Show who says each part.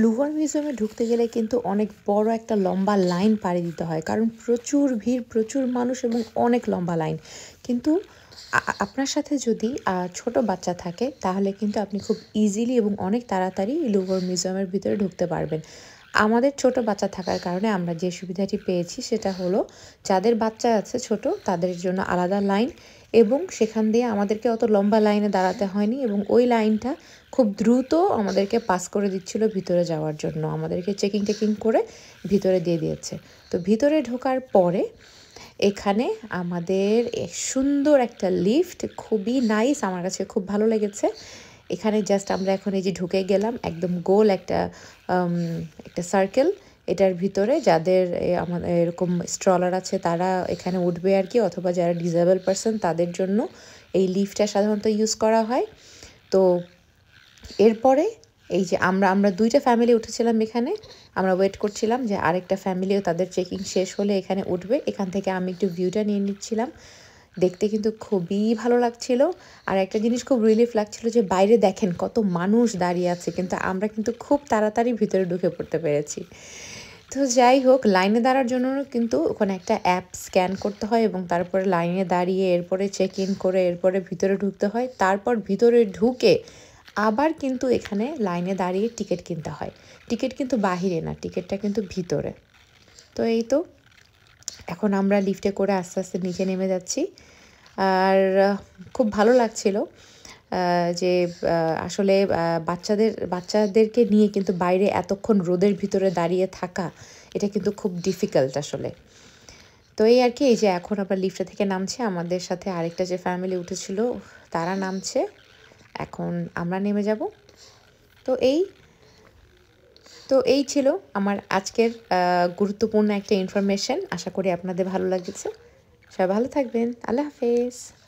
Speaker 1: Louvre মিউজিয়ামে ঢুকতে গেলে কিন্তু অনেক বড় একটা লম্বা লাইন পাড়ি দিতে হয় কারণ প্রচুর ভিড় প্রচুর মানুষ এবং অনেক লম্বা লাইন কিন্তু আপনার সাথে যদি ছোট বাচ্চা থাকে তাহলে কিন্তু আপনি খুব ইজিলি এবং অনেক তাড়াতাড়ি লুভার মিউজিয়ামের ভিতরে ঢুকতে পারবেন আমাদের ছোট বাচ্চা থাকার কারণে আমরা যে সুবিধাটি পেয়েছি সেটা হলো যাদের বাচ্চা আছে ছোট তাদের জন্য আলাদা লাইন এবং সেখান দিয়ে আমাদেরকে অত লম্বা লাইনে দাঁড়াতে হয়নি এবং ওই লাইনটা খুব দ্রুত আমাদেরকে পাস করে দিচ্ছিল ভিতরে যাওয়ার জন্য আমাদেরকে চেকিং টেকিং করে ভিতরে দিয়ে দিয়েছে তো ভিতরে ঢোকার পরে এখানে আমাদের সুন্দর একটা লিফট খুবই নাইস আমার কাছে খুব ভালো লেগেছে এখানে জাস্ট আমরা এখন এই যে ঢুকে গেলাম একদম গোল একটা একটা সার্কেল এটার ভিতরে যাদের আমাদের এরকম স্ট্রলার আছে তারা এখানে উঠবে আর কি অথবা যারা ডিজেবল পারসন তাদের জন্য এই লিফটটা সাধারণত ইউজ করা হয় তো এরপরে এই যে আমরা আমরা দুইটা ফ্যামিলি উঠেছিলাম এখানে আমরা ওয়েট করছিলাম যে আরেকটা ফ্যামিলিও তাদের চেকিং শেষ হলে এখানে উঠবে এখান থেকে আমি একটু ভিউটা নিয়ে নিচ্ছিলাম দেখতে কিন্তু খুবই ভালো লাগছিল আর একটা জিনিস খুব রিলিফ লাগছিল যে বাইরে দেখেন কত মানুষ দাঁড়িয়ে আছে কিন্তু আমরা কিন্তু খুব তাড়াতাড়ি ভিতরে ঢুকে পড়তে পেরেছি তো যাই হোক লাইনে দাঁড়ার জন্য কিন্তু ওখানে একটা অ্যাপ স্ক্যান করতে হয় এবং তারপরে লাইনে দাঁড়িয়ে এরপরে চেক ইন করে এরপরে ভিতরে ঢুকতে হয় তারপর ভিতরে ঢুকে আবার কিন্তু এখানে লাইনে দাঁড়িয়ে টিকিট কিনতে হয় টিকিট কিন্তু বাহিরে না টিকিটটা কিন্তু ভিতরে তো এই তো এখন আমরা লিফটে করে আস্তে আস্তে নিচে নেমে যাচ্ছি আর খুব ভালো লাগছিল যে আসলে বাচ্চাদের বাচ্চাদেরকে নিয়ে কিন্তু বাইরে এতক্ষণ রোদের ভিতরে দাঁড়িয়ে থাকা এটা কিন্তু খুব ডিফিকাল্ট আসলে তো এই আর কি এই যে এখন আবার লিফটটা থেকে নামছে আমাদের সাথে আরেকটা যে ফ্যামিলি উঠেছিল তারা নামছে এখন আমরা নেমে যাব তো এই তো এই ছিল আমার আজকের গুরুত্বপূর্ণ একটা ইনফরমেশন আশা করি আপনাদের ভালো লাগেছে সবাই ভালো থাকবেন আল্লাহ হাফেজ